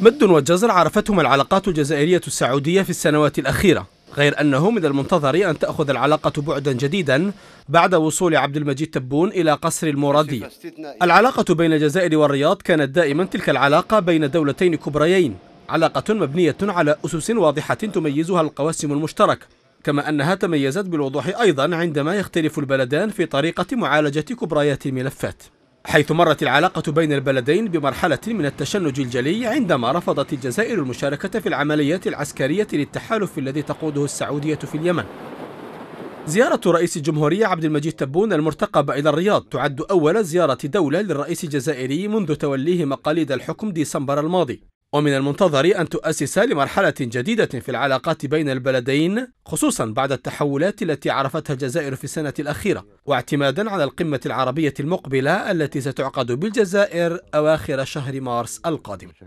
مد وجزر عرفتهما العلاقات الجزائرية السعودية في السنوات الأخيرة غير أنه من المنتظر أن تأخذ العلاقة بعدا جديدا بعد وصول عبد المجيد تبون إلى قصر المرادي العلاقة بين الجزائر والرياض كانت دائما تلك العلاقة بين دولتين كبريين علاقة مبنية على أسس واضحة تميزها القواسم المشتركة كما أنها تميزت بالوضوح أيضا عندما يختلف البلدان في طريقة معالجة كبريات الملفات حيث مرت العلاقة بين البلدين بمرحلة من التشنج الجلي عندما رفضت الجزائر المشاركة في العمليات العسكرية للتحالف الذي تقوده السعودية في اليمن زيارة رئيس الجمهورية عبد المجيد تبون المرتقبة إلى الرياض تعد أول زيارة دولة للرئيس الجزائري منذ توليه مقاليد الحكم ديسمبر الماضي ومن المنتظر أن تؤسس لمرحلة جديدة في العلاقات بين البلدين خصوصا بعد التحولات التي عرفتها الجزائر في السنة الأخيرة واعتمادا على القمة العربية المقبلة التي ستعقد بالجزائر أواخر شهر مارس القادم